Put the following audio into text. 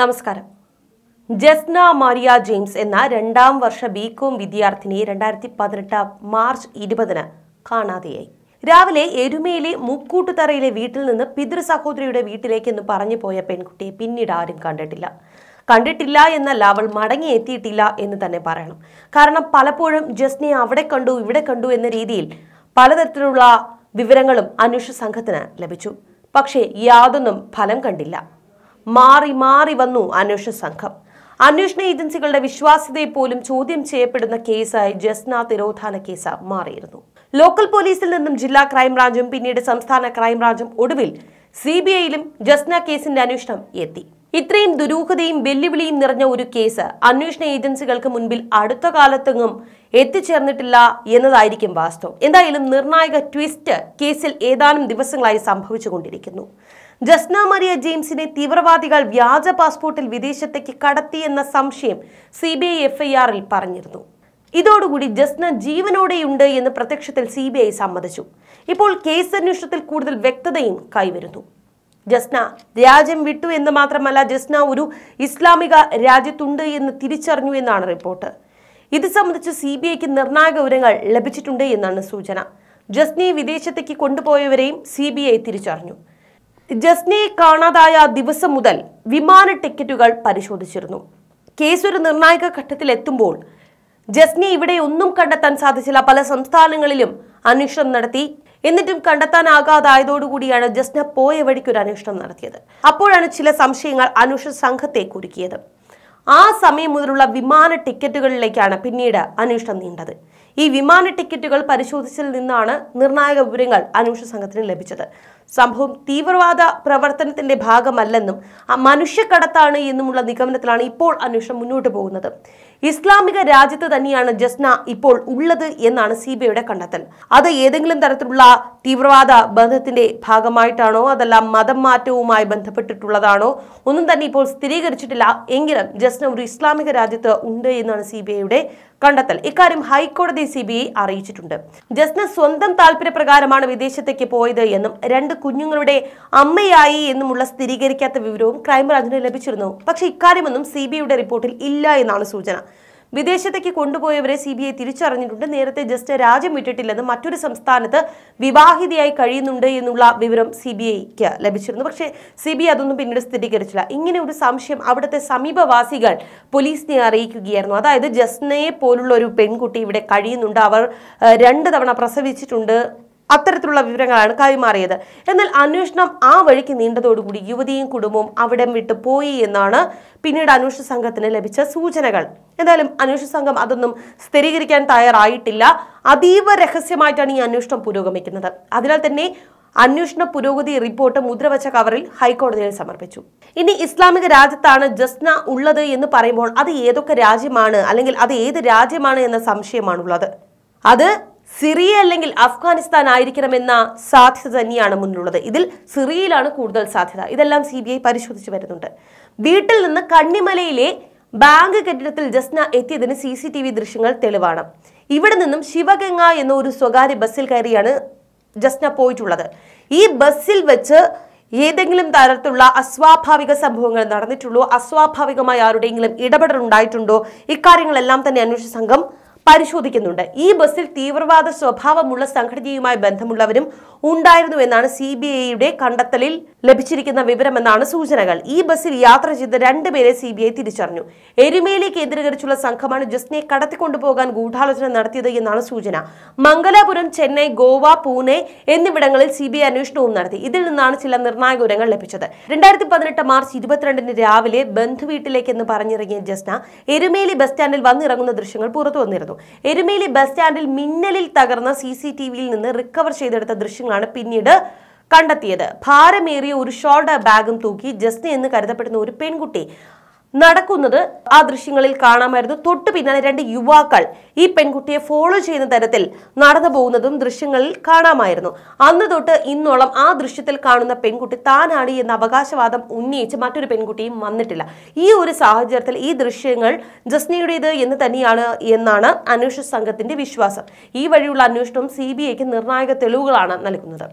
നമസ്കാരം Jasna Maria James എന്ന രണ്ടാം വർഷ ബികോം വിദ്യാർത്ഥിനി രണ്ടായിരത്തി പതിനെട്ട് മാർച്ച് ഇരുപതിന് കാണാതെയായി രാവിലെ എരുമയിലെ മുക്കൂട്ടുതറയിലെ വീട്ടിൽ നിന്ന് പിതൃ സഹോദരിയുടെ വീട്ടിലേക്കെന്ന് പറഞ്ഞു പോയ പെൺകുട്ടിയെ പിന്നീട് ആരും കണ്ടിട്ടില്ല കണ്ടിട്ടില്ല എന്നല്ല അവൾ മടങ്ങി എത്തിയിട്ടില്ല എന്ന് തന്നെ പറയണം കാരണം പലപ്പോഴും ജസ്നെ അവിടെ കണ്ടു ഇവിടെ കണ്ടു എന്ന രീതിയിൽ പലതരത്തിലുള്ള വിവരങ്ങളും അന്വേഷണ സംഘത്തിന് ലഭിച്ചു പക്ഷേ യാതൊന്നും ഫലം കണ്ടില്ല മാറി മാറി വന്നു അന്വേഷണ സംഘം അന്വേഷണ ഏജൻസികളുടെ വിശ്വാസ്യതയെ പോലും ചോദ്യം ചെയ്യപ്പെടുന്ന കേസായി ജസ്ന തിരോധാന കേസ് മാറിയിരുന്നു ലോക്കൽ പോലീസിൽ നിന്നും ജില്ലാ ക്രൈംബ്രാഞ്ചും പിന്നീട് സംസ്ഥാന ക്രൈംബ്രാഞ്ചും ഒടുവിൽ സി ബി ഐയിലും ജസ്ന കേസിന്റെ അന്വേഷണം എത്തി ഇത്രയും ദുരൂഹതയും വെല്ലുവിളിയും നിറഞ്ഞ ഒരു കേസ് അന്വേഷണ ഏജൻസികൾക്ക് മുൻപിൽ അടുത്ത കാലത്തെങ്ങും എത്തിച്ചേർന്നിട്ടില്ല എന്നതായിരിക്കും വാസ്തവം എന്തായാലും നിർണായക ട്വിസ്റ്റ് കേസിൽ ഏതാനും ദിവസങ്ങളായി സംഭവിച്ചുകൊണ്ടിരിക്കുന്നു ജസ്ന മരിയ ജെയിംസിനെ തീവ്രവാദികൾ വ്യാജ പാസ്പോർട്ടിൽ വിദേശത്തേക്ക് കടത്തിയെന്ന സംശയം സി ബി ഐ എഫ്ഐആറിൽ പറഞ്ഞിരുന്നു ഇതോടുകൂടി ജസ്ന ജീവനോടെയുണ്ട് എന്ന് പ്രത്യക്ഷത്തിൽ സി ബി ഐ സമ്മതിച്ചു ഇപ്പോൾ കേസന്വേഷണത്തിൽ കൂടുതൽ വ്യക്തതയും കൈവരുന്നു ജസ്ന രാജ്യം വിട്ടു എന്ന് മാത്രമല്ല ജസ്ന ഒരു ഇസ്ലാമിക രാജ്യത്തുണ്ട് എന്ന് തിരിച്ചറിഞ്ഞു എന്നാണ് റിപ്പോർട്ട് ഇത് സംബന്ധിച്ച് സി ബി ഐക്ക് നിർണായക വിവരങ്ങൾ ലഭിച്ചിട്ടുണ്ട് എന്നാണ് സൂചന ജസ്നയെ വിദേശത്തേക്ക് കൊണ്ടുപോയവരെയും സി ബി ഐ തിരിച്ചറിഞ്ഞു ജസ്നയെ കാണാതായ ദിവസം മുതൽ വിമാന ടിക്കറ്റുകൾ പരിശോധിച്ചിരുന്നു കേസ് ഒരു നിർണായക ഘട്ടത്തിൽ എത്തുമ്പോൾ ജസ്നെ ഇവിടെ ഒന്നും കണ്ടെത്താൻ സാധിച്ചില്ല പല സംസ്ഥാനങ്ങളിലും അന്വേഷണം നടത്തി എന്നിട്ടും കണ്ടെത്താനാകാതായതോടുകൂടിയാണ് ജസ്ന പോയ വഴിക്കൊരു അന്വേഷണം നടത്തിയത് അപ്പോഴാണ് ചില സംശയങ്ങൾ അന്വേഷണ സംഘത്തെ കുരുക്കിയത് ആ സമയം മുതലുള്ള വിമാന ടിക്കറ്റുകളിലേക്കാണ് പിന്നീട് അന്വേഷണം നീണ്ടത് ഈ വിമാന ടിക്കറ്റുകൾ പരിശോധിച്ചതിൽ നിന്നാണ് നിർണായക വിവരങ്ങൾ അന്വേഷണ സംഘത്തിന് ലഭിച്ചത് സംഭവം തീവ്രവാദ പ്രവർത്തനത്തിന്റെ ഭാഗമല്ലെന്നും മനുഷ്യക്കടത്താണ് എന്നുമുള്ള നിഗമനത്തിലാണ് ഇപ്പോൾ അന്വേഷണം മുന്നോട്ട് പോകുന്നത് ഇസ്ലാമിക രാജ്യത്ത് തന്നെയാണ് ജസ്ന ഇപ്പോൾ ഉള്ളത് എന്നാണ് സി ബി ഐയുടെ കണ്ടെത്തൽ അത് ഏതെങ്കിലും തരത്തിലുള്ള തീവ്രവാദ ബന്ധത്തിന്റെ ഭാഗമായിട്ടാണോ അതല്ല മതം മാറ്റവുമായി ബന്ധപ്പെട്ടിട്ടുള്ളതാണോ ഒന്നും തന്നെ ഇപ്പോൾ സ്ഥിരീകരിച്ചിട്ടില്ല എങ്കിലും ജസ്ന ഒരു ഇസ്ലാമിക രാജ്യത്ത് ഉണ്ട് എന്നാണ് സി ബി ഐയുടെ കണ്ടെത്തൽ ഇക്കാര്യം ഹൈക്കോടതി സി ബി ഐ അറിയിച്ചിട്ടുണ്ട് ജസ്ന സ്വന്തം താല്പര്യപ്രകാരമാണ് വിദേശത്തേക്ക് പോയത് എന്നും രണ്ട് കുഞ്ഞുങ്ങളുടെ അമ്മയായി എന്നുമുള്ള സ്ഥിരീകരിക്കാത്ത വിവരവും ക്രൈംബ്രാഞ്ചിന് ലഭിച്ചിരുന്നു പക്ഷേ ഇക്കാര്യമൊന്നും സി ബി ഐയുടെ റിപ്പോർട്ടിൽ ഇല്ല എന്നാണ് സൂചന വിദേശത്തേക്ക് കൊണ്ടുപോയവരെ സി ബി ഐ തിരിച്ചറിഞ്ഞിട്ടുണ്ട് നേരത്തെ ജസ്റ്റ് രാജ്യം വിട്ടിട്ടില്ലെന്ന് മറ്റൊരു സംസ്ഥാനത്ത് വിവാഹിതയായി കഴിയുന്നുണ്ട് എന്നുള്ള വിവരം സി ബി ഐക്ക് ലഭിച്ചിരുന്നു പക്ഷേ സി ബി ഐ അതൊന്നും പിന്നീട് സ്ഥിരീകരിച്ചില്ല ഇങ്ങനെ ഒരു സംശയം അവിടുത്തെ സമീപവാസികൾ പോലീസിനെ അറിയിക്കുകയായിരുന്നു അതായത് ജസ്നയെ പോലുള്ള ഒരു പെൺകുട്ടി ഇവിടെ കഴിയുന്നുണ്ട് അവർ രണ്ട് തവണ പ്രസവിച്ചിട്ടുണ്ട് അത്തരത്തിലുള്ള വിവരങ്ങളാണ് കൈമാറിയത് എന്നാൽ അന്വേഷണം ആ വഴിക്ക് നീണ്ടതോടുകൂടി യുവതിയും കുടുംബവും അവിടെ വിട്ടു പോയി എന്നാണ് പിന്നീട് അന്വേഷണ സംഘത്തിന് ലഭിച്ച സൂചനകൾ എന്തായാലും അന്വേഷണ സംഘം അതൊന്നും സ്ഥിരീകരിക്കാൻ തയ്യാറായിട്ടില്ല അതീവ രഹസ്യമായിട്ടാണ് ഈ അന്വേഷണം പുരോഗമിക്കുന്നത് അതിനാൽ തന്നെ അന്വേഷണ പുരോഗതി റിപ്പോർട്ട് മുദ്രവച്ച കവറിൽ ഹൈക്കോടതിയിൽ സമർപ്പിച്ചു ഇനി ഇസ്ലാമിക രാജ്യത്താണ് ജസ്ന ഉള്ളത് എന്ന് പറയുമ്പോൾ അത് ഏതൊക്കെ രാജ്യമാണ് അല്ലെങ്കിൽ അത് ഏത് രാജ്യമാണ് എന്ന സംശയമാണുള്ളത് അത് സിറിയ അല്ലെങ്കിൽ അഫ്ഗാനിസ്ഥാൻ ആയിരിക്കണമെന്ന സാധ്യത തന്നെയാണ് മുന്നിലുള്ളത് ഇതിൽ സിറിയയിലാണ് കൂടുതൽ സാധ്യത ഇതെല്ലാം സി ബി ഐ പരിശോധിച്ചു വരുന്നുണ്ട് വീട്ടിൽ നിന്ന് കണ്ണിമലയിലെ ബാങ്ക് കെട്ടിടത്തിൽ ജസ്ന എത്തിയതിന് സി സി ടി വി ദൃശ്യങ്ങൾ തെളിവാണ് ഇവിടെ നിന്നും ശിവഗംഗ എന്ന ഒരു സ്വകാര്യ ബസ്സിൽ കയറിയാണ് ജസ്ന പോയിട്ടുള്ളത് ഈ ബസ്സിൽ വെച്ച് ഏതെങ്കിലും തരത്തിലുള്ള അസ്വാഭാവിക സംഭവങ്ങൾ നടന്നിട്ടുള്ളോ അസ്വാഭാവികമായി ആരുടെയെങ്കിലും ഇടപെടൽ ഉണ്ടായിട്ടുണ്ടോ ഇക്കാര്യങ്ങളെല്ലാം തന്നെ അന്വേഷണ സംഘം പരിശോധിക്കുന്നുണ്ട് ഈ ബസ്സിൽ തീവ്രവാദ സ്വഭാവമുള്ള സംഘടനയുമായി ബന്ധമുള്ളവരും ഉണ്ടായിരുന്നു എന്നാണ് സി ബി ഐയുടെ കണ്ടെത്തലിൽ ലഭിച്ചിരിക്കുന്ന വിവരമെന്നാണ് സൂചനകൾ ഈ ബസ്സിൽ യാത്ര ചെയ്ത രണ്ടുപേരെ സി ബി ഐ തിരിച്ചറിഞ്ഞു എരുമേലി കേന്ദ്രീകരിച്ചുള്ള സംഘമാണ് ജസ്നെ കടത്തിക്കൊണ്ടുപോകാൻ ഗൂഢാലോചന നടത്തിയത് എന്നാണ് സൂചന മംഗലാപുരം ചെന്നൈ ഗോവ പൂനെ എന്നിവിടങ്ങളിൽ സി ബി ഐ അന്വേഷണവും നടത്തി ഇതിൽ നിന്നാണ് ചില നിർണായക വിവരങ്ങൾ ലഭിച്ചത് രണ്ടായിരത്തി പതിനെട്ട് മാർച്ച് ഇരുപത്തിരണ്ടിന് രാവിലെ ബന്ധുവീട്ടിലേക്കെന്ന് പറഞ്ഞിറങ്ങിയ ജസ്ന എരുമേലി ബസ് സ്റ്റാൻഡിൽ വന്നിറങ്ങുന്ന ദൃശ്യങ്ങൾ പുറത്തു വന്നിരുന്നു എരുമേലി ബസ് സ്റ്റാൻഡിൽ മിന്നലിൽ തകർന്ന സി സി ടി വിയിൽ നിന്ന് റിക്കവർ ചെയ്തെടുത്ത ദൃശ്യങ്ങളാണ് പിന്നീട് കണ്ടെത്തിയത് ഭാരമേറിയ ഒരു ഷോൾഡർ ബാഗും തൂക്കി ജസ്നി എന്ന് കരുതപ്പെടുന്ന ഒരു പെൺകുട്ടി നടക്കുന്നത് ആ ദൃശ്യങ്ങളിൽ കാണാമായിരുന്നു തൊട്ടു പിന്നാലെ രണ്ട് യുവാക്കൾ ഈ പെൺകുട്ടിയെ ഫോളോ ചെയ്യുന്ന തരത്തിൽ നടന്നു പോകുന്നതും ദൃശ്യങ്ങളിൽ കാണാമായിരുന്നു അന്ന് തൊട്ട് ഇന്നോളം ആ ദൃശ്യത്തിൽ കാണുന്ന പെൺകുട്ടി താനാണ് എന്ന അവകാശവാദം ഉന്നയിച്ച് മറ്റൊരു പെൺകുട്ടിയും വന്നിട്ടില്ല ഈ ഒരു സാഹചര്യത്തിൽ ഈ ദൃശ്യങ്ങൾ ജസ്നയുടേത് എന്ന് തന്നെയാണ് എന്നാണ് അന്വേഷണ സംഘത്തിന്റെ വിശ്വാസം ഈ വഴിയുള്ള അന്വേഷണം സി നിർണായക തെളിവുകളാണ് നൽകുന്നത്